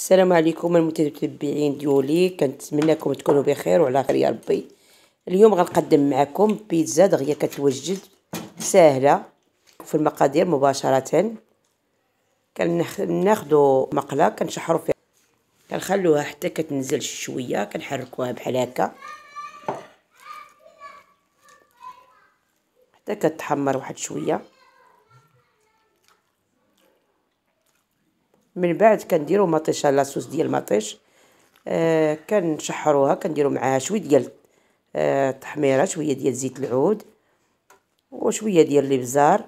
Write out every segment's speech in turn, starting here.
السلام عليكم المتابعين ديولي كنتمنىكم تكونوا بخير وعلى خير يا ربي اليوم غنقدم معكم بيتزا دغيا كتوجد ساهله في المقادير مباشره كناخذوا مقله كنشحروا فيها كنخلوها حتى كتنزل شويه كنحركوها بحال هكا حتى كتحمر واحد شويه من بعد كنديرو مطيشه لاصوص ديال المطيش آه كنشحروها كنديرو معاها شويه ديال آه التحميره شويه ديال زيت العود وشويه ديال الابزار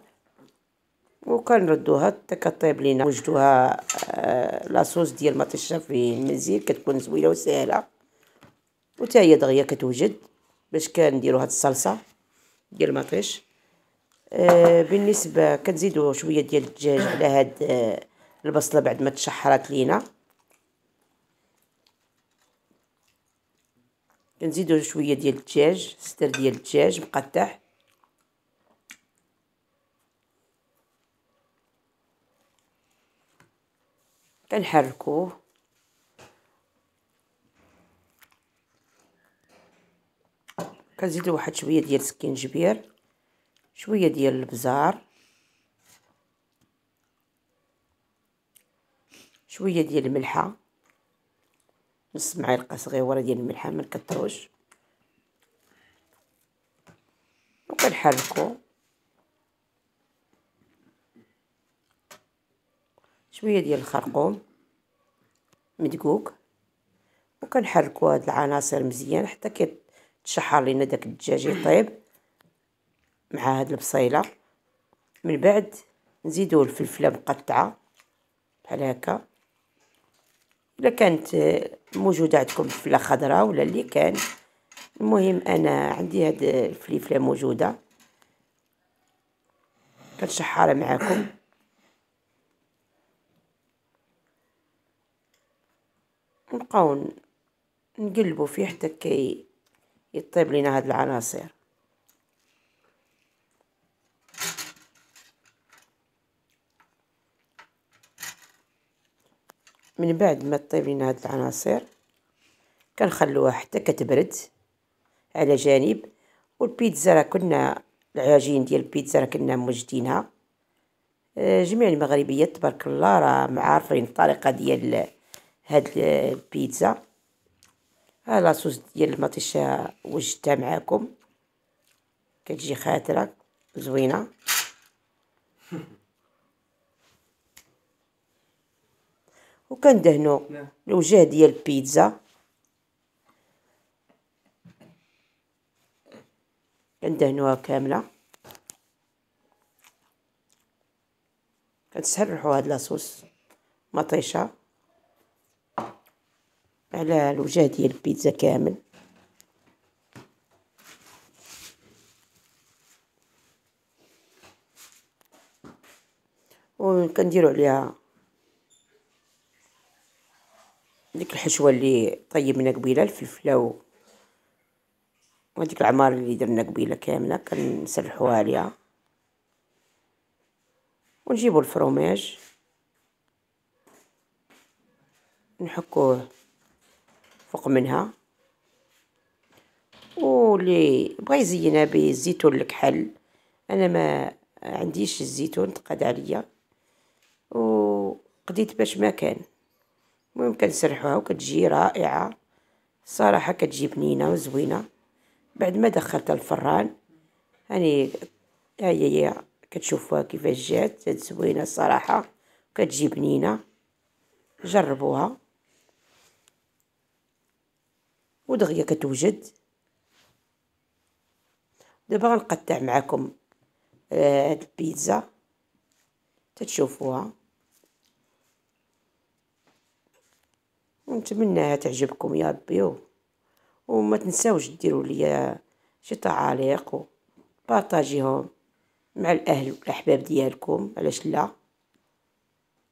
وكنردوها حتى كطيب لينا وجدوها آه لاصوص ديال مطيشه في المنزل كتكون زوينه وسهله وتا هي دغيا كتوجد باش كنديرو هاد الصلصه ديال المطيش آه بالنسبه كتزيدوا شويه ديال الدجاج على هاد آه البصله بعد ما تشحرات لينا كنزيدو شويه ديال الدجاج ستر ديال الدجاج مقطع كنحركوه كنزيدو واحد شويه ديال سكينجبير شويه ديال البزار شويه ديال الملحه نص معلقه صغيره ديال الملحه ما كتروش وكنحركو شويه ديال الخرقوم مدقوق وكنحركو هاد العناصر مزيان حتى كيتشحر لينا داك الدجاج يطيب مع هاد البصيله من بعد نزيدو الفلفله مقطعه بحال هكا ولا كانت موجودة عندكم فلة خضراء ولا اللي كان المهم أنا عندي هاد الفليفلة موجودة كنشحرها معاكم نبقاو نقلبو فيه حتى كي يطيب لينا هاد العناصر من بعد ما طيبين هاد العناصر كنخلوها حتى كتبرد على جانب والبيتزا راه كنا العجين ديال البيتزا راه كنا موجدينها آه، جميع المغربيات تبارك الله راه معارفين الطريقه ديال هاد البيتزا ها آه، لاصوص ديال المطيشه وجدتها معاكم كتجي خاطره زوينه وكندهنو نعم. الوجه ديال البيتزا كندهنوها كامله كنسرحوا هاد لاصوص مطيشه على الوجه ديال البيتزا كامل وكنديروا عليها ديك الحشوه اللي طيبنا قبيله الفلفله وديك العمار اللي درنا قبيله كامله كنسلحوها عليها ونجيبوا الفروماج نحكوه فوق منها واللي بغى يزينها بالزيتون الكحل انا ما عنديش الزيتون تقاد عليا وقديت باش ما كان المهم كنسرحوها وكتجي رائعة الصراحة كتجي بنينة وزوينة بعد ما دخلتها الفران هاني ها هي هي كتشوفوها كيفاش جات جات زوينة الصراحة كتجي بنينة جربوها ودغيا كتوجد دابا غنقطع معكم آه، هاد البيتزا تتشوفوها ونتمناها تعجبكم يا ربي وما تنساوش ديروا لي شي تعاليق وبارطاجيهم مع الاهل والاحباب ديالكم علاش لا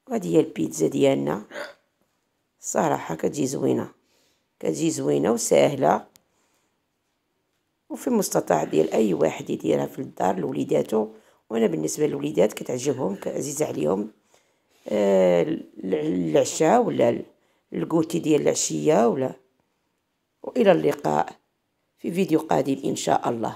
وهذه هي البيتزا ديالنا صراحه كتجي زوينه كتجي زوينه وسهله وفي المستطاع ديال اي واحد يديرها في الدار لوليداتو وانا بالنسبه للوليدات كتعجبهم عزيزه عليهم آه، العشاء ولا الكوتي ديال العشية ولا وإلى اللقاء في فيديو قادم إن شاء الله